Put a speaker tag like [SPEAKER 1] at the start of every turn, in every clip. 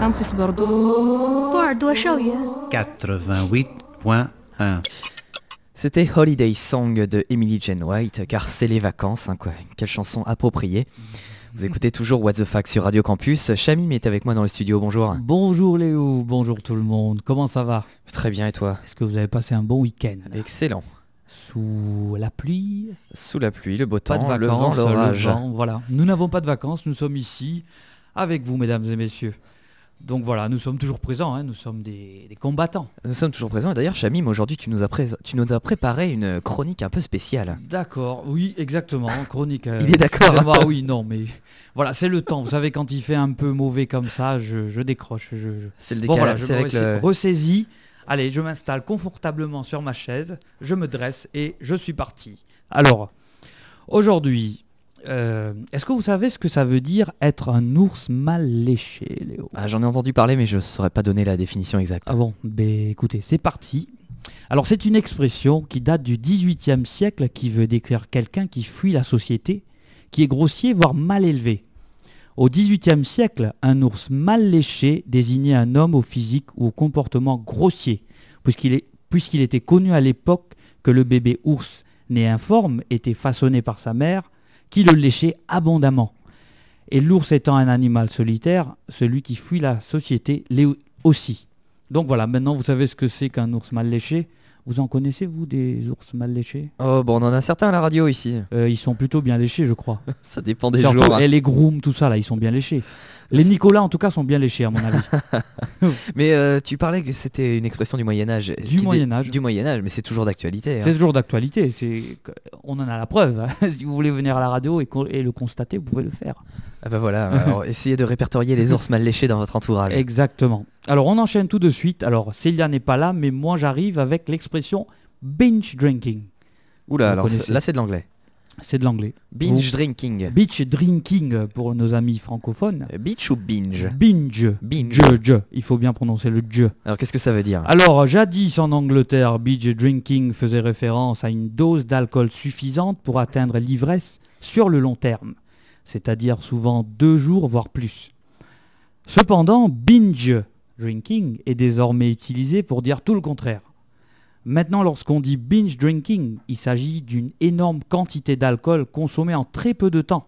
[SPEAKER 1] Campus Bordeaux. Bordeaux 88.1 c'était Holiday Song de Emily Jane White, car c'est les vacances, hein, quoi. quelle chanson appropriée. Vous écoutez toujours What the Fuck sur Radio Campus. Chamim est avec moi dans le studio, bonjour. Bonjour Léo, bonjour tout le monde, comment ça va Très bien et toi
[SPEAKER 2] Est-ce que vous avez passé un bon week-end Excellent. Sous la pluie Sous la pluie,
[SPEAKER 1] le beau temps, de le vent,
[SPEAKER 2] Voilà. Nous n'avons pas de vacances, nous sommes ici avec vous mesdames et messieurs. Donc voilà, nous sommes toujours présents, hein, nous sommes des,
[SPEAKER 1] combattants. Nous sommes toujours présents. D'ailleurs, Chamim, aujourd'hui, tu, nous as préparé une chronique un peu spéciale.
[SPEAKER 2] D'accord, oui, exactement. Chronique. Euh, il est d'accord. oui, non, mais voilà, c'est le temps. Vous savez, quand il fait un peu mauvais comme ça, je, décroche. Je, C'est le décalage. je ressaisis. Allez, je m'installe confortablement sur ma chaise, je me dresse et je suis parti. Alors, aujourd'hui, euh, est-ce que vous savez ce que ça veut dire être un ours mal
[SPEAKER 1] léché, Léo ah, J'en ai entendu parler, mais je ne saurais pas donner la définition exacte.
[SPEAKER 2] Ah bon, ben écoutez, c'est parti. Alors c'est une expression qui date du XVIIIe siècle qui veut décrire quelqu'un qui fuit la société, qui est grossier, voire mal élevé. Au XVIIIe siècle, un ours mal léché désignait un homme au physique ou au comportement grossier, puisqu'il était connu à l'époque que le bébé ours né informe était façonné par sa mère qui le léchait abondamment. Et l'ours étant un animal solitaire, celui qui fuit la société l'est aussi. Donc voilà, maintenant vous savez ce que c'est qu'un ours mal léché. Vous en connaissez, vous, des ours mal léchés
[SPEAKER 1] Oh, bon, on en a certains à la radio ici. Euh,
[SPEAKER 2] ils sont plutôt bien léchés, je crois. ça dépend des gens. jours. Et hein. les grooms, tout ça, là, ils sont bien léchés. Les Nicolas, en tout cas, sont bien léchés, à mon avis.
[SPEAKER 1] mais euh, tu parlais que c'était une expression du Moyen Âge. Du Moyen Âge. Du Moyen Âge, mais c'est toujours d'actualité. Hein. C'est toujours d'actualité. On en a la preuve. Hein.
[SPEAKER 2] si vous voulez venir à la radio et, le constater, vous pouvez le faire. Ah
[SPEAKER 1] ben voilà. essayez de répertorier les ours
[SPEAKER 2] mal léchés dans votre entourage. Exactement. Alors, on enchaîne tout de suite. Alors, Célia n'est pas là, mais moi, j'arrive avec l'expression l'expression binge drinking. Oula, alors là c'est de l'anglais. C'est de l'anglais. Binge drinking. Beach drinking pour nos amis francophones. Euh, beach ou binge Binge. Binge. Il faut bien prononcer le je. Alors qu'est-ce que ça veut dire Alors jadis en Angleterre, binge drinking faisait référence à une dose d'alcool suffisante pour atteindre l'ivresse sur le long terme, c'est-à-dire souvent deux jours voire plus. Cependant, binge drinking est désormais utilisé pour dire tout le contraire. Maintenant, lorsqu'on dit binge drinking, il s'agit d'une énorme quantité d'alcool consommée en très peu de temps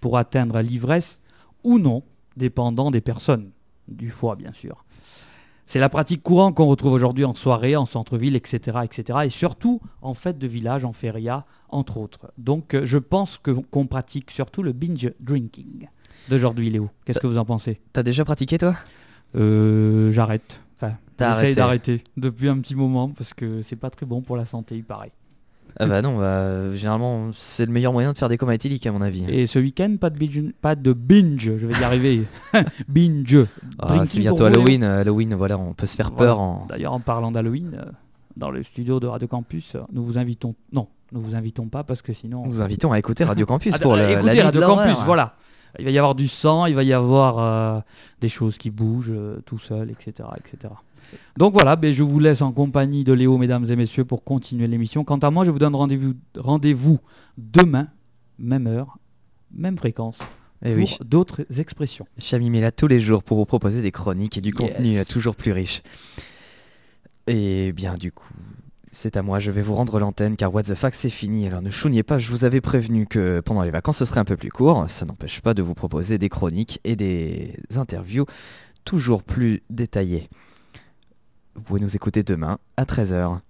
[SPEAKER 2] pour atteindre l'ivresse ou non, dépendant des personnes, du foie bien sûr. C'est la pratique courante qu'on retrouve aujourd'hui en soirée, en centre-ville, etc., etc. Et surtout en fête de village, en feria, entre autres. Donc euh, je pense qu'on pratique surtout le binge drinking d'aujourd'hui, Léo. Qu'est-ce que vous en pensez
[SPEAKER 1] T'as déjà pratiqué toi euh, J'arrête d'arrêter
[SPEAKER 2] depuis un petit moment parce que c'est pas très bon pour la santé, il paraît.
[SPEAKER 1] Ah bah non, bah, généralement c'est le meilleur moyen de faire des comas éthyliques à mon avis. Et ce week-end, pas de binge, pas de binge je vais y arriver. binge. Ah, c'est bientôt Halloween, euh, Halloween, voilà, on peut se faire peur. En...
[SPEAKER 2] D'ailleurs, en parlant d'Halloween, euh, dans le studio de Radio Campus, euh, nous vous invitons, non, nous vous invitons pas parce que sinon... Nous vous invitons à écouter Radio Campus ah, pour les Radio Campus, voilà il va y avoir du sang, il va y avoir euh, des choses qui bougent euh, tout seul, etc. etc. Donc voilà, ben, je vous laisse en compagnie de Léo, mesdames et messieurs, pour continuer l'émission. Quant à moi, je vous donne rendez-vous demain, même heure, même fréquence. Et eh pour
[SPEAKER 1] d'autres expressions. Chamim là tous les jours pour vous proposer des chroniques et du contenu euh, toujours plus riche. Et bien du coup, c'est à moi, je vais vous rendre l'antenne car what the fuck c'est fini, alors ne chouignez pas, je vous avais prévenu que pendant les vacances ce serait un peu plus court, ça n'empêche pas de vous proposer des chroniques et des interviews toujours plus détaillées. Vous pouvez nous écouter demain à 13h.